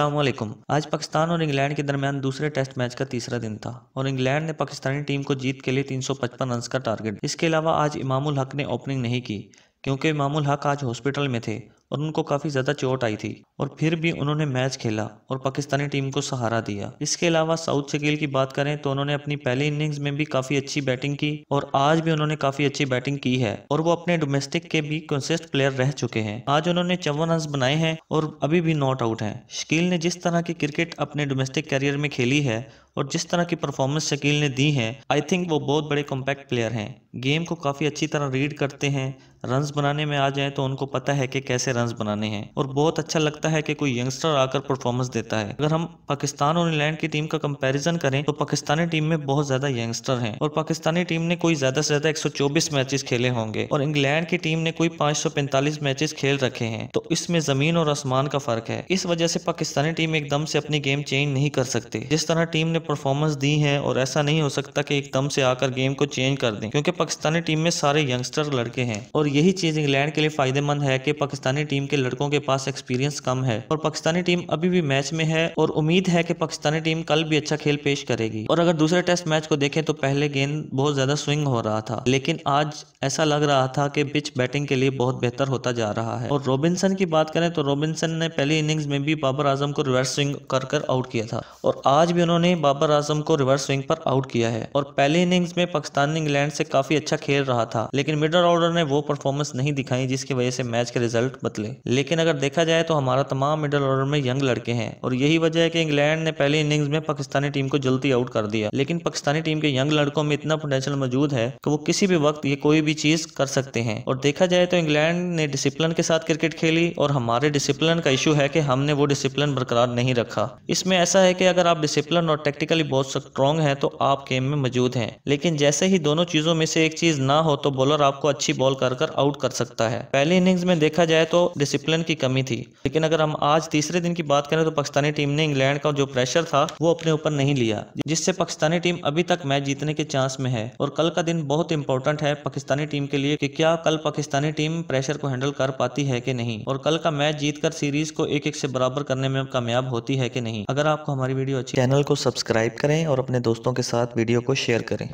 असलम आज पाकिस्तान और इंग्लैंड के दरमियान दूसरे टेस्ट मैच का तीसरा दिन था और इंग्लैंड ने पाकिस्तानी टीम को जीत के लिए 355 रन का टारगेट इसके अलावा आज इमामुल हक ने ओपनिंग नहीं की क्योंकि इमामुल हक आज हॉस्पिटल में थे और उनको काफ़ी ज़्यादा चोट आई थी और फिर भी उन्होंने मैच खेला और पाकिस्तानी टीम को सहारा दिया इसके अलावा साउथ शकील की बात करें तो उन्होंने अपनी पहली इनिंग्स में भी काफ़ी अच्छी बैटिंग की और आज भी उन्होंने काफ़ी अच्छी बैटिंग की है और वो अपने डोमेस्टिक के भी कंसिस्ट प्लेयर रह चुके हैं आज उन्होंने चौवन रन बनाए हैं और अभी भी नॉट आउट है शकील ने जिस तरह की क्रिकेट अपने डोमेस्टिक कैरियर में खेली है और जिस तरह की परफॉर्मेंस शकील ने दी है आई थिंक वो बहुत बड़े कॉम्पैक्ट प्लेयर हैं गेम को काफ़ी अच्छी तरह रीड करते हैं रन्स बनाने में आ जाए तो उनको पता है कि कैसे रन्स बनाने हैं और बहुत अच्छा लगता है कि कोई यंगस्टर आकर परफॉर्मेंस देता है अगर हम पाकिस्तान और इंग्लैंड की टीम का कंपैरिजन करें तो पाकिस्तानी टीम में बहुत ज्यादा यंगस्टर हैं और पाकिस्तानी टीम ने कोई ज्यादा से ज्यादा एक मैचेस खेले होंगे और इंग्लैंड की टीम ने कोई 545 मैचेस खेल रखे हैं तो इसमें जमीन और आसमान का फर्क है इस वजह से पाकिस्तानी टीम एकदम से अपनी गेम चेंज नहीं कर सकती जिस तरह टीम ने परफॉर्मेंस दी है और ऐसा नहीं हो सकता की एकदम से आकर गेम को चेंज कर दें क्योंकि पाकिस्तानी टीम में सारे यंगस्टर लड़के हैं और यही चीज़ इंग्लैंड के लिए फ़ायदेमंद है कि पाकिस्तानी टीम के लड़कों के पास एक्सपीरियंस कम है और पाकिस्तानी टीम अभी भी मैच में है और उम्मीद है कि पाकिस्तानी टीम कल भी अच्छा खेल पेश करेगी और अगर दूसरे टेस्ट मैच को देखें तो पहले गेंद बहुत ज़्यादा स्विंग हो रहा था लेकिन आज ऐसा लग रहा था कि पिच बैटिंग के लिए बहुत बेहतर होता जा रहा है और रॉबिनसन की बात करें तो रॉबिनसन ने पहली इनिंग्स में भी बाबर आजम को रिवर्स स्विंग कर कर आउट किया था और आज भी उन्होंने बाबर आजम को रिवर्स स्विंग पर आउट किया है और पहली इनिंग्स में पाकिस्तान इंग्लैंड से काफ़ी अच्छा खेल रहा था लेकिन मिडल ऑर्डर ने वो परफॉर्मेंस नहीं दिखाई जिसकी वजह से मैच के रिजल्ट बदले लेकिन अगर देखा जाए तो हमारा तमाम मिडल ऑर्डर में यंग लड़के हैं और यही वजह है कि इंग्लैंड ने पहले इनिंग्स में पाकिस्तानी टीम को जल्दी आउट कर दिया लेकिन पाकिस्तानी टीम के यंग लड़कों में इतना पोटेंशियल मौजूद है कि वो किसी भी वक्त ये कोई भी चीज़ कर सकते हैं और देखा जाए तो इंग्लैंड ने डिसिप्लिन के साथ क्रिकेट खेली और हमारे डिसिप्लिन का इशू है कि हमने वो डिसिप्लिन बरकरार नहीं रखा इसमें ऐसा है कि अगर आप डिसिप्लिन और टेक्टिकली बहुत स्ट्रॉन्ग हैं तो आप गेम में मौजूद हैं लेकिन जैसे ही दोनों चीज़ों में से एक चीज़ ना हो तो बॉलर आपको अच्छी बॉल कर कर आउट कर सकता है पहले इनिंग्स में देखा जाए तो डिसिप्लिन की कमी थी लेकिन अगर हम आज तीसरे दिन की बात करें तो पाकिस्तानी टीम ने इंग्लैंड का जो प्रेशर था वो अपने ऊपर नहीं लिया जिससे पाकिस्तानी टीम अभी तक मैच जीतने के चांस में है और कल का दिन बहुत इंपॉर्टेंट है पाकिस्तानी टीम के लिए कि क्या कल पाकिस्तानी टीम प्रेशर को हैंडल कर पाती है कि नहीं और कल का मैच जीतकर सीरीज को एक एक से बराबर करने में कामयाब होती है कि नहीं अगर आपको हमारी वीडियो अच्छी चैनल को सब्सक्राइब करें और अपने दोस्तों के साथ वीडियो को शेयर करें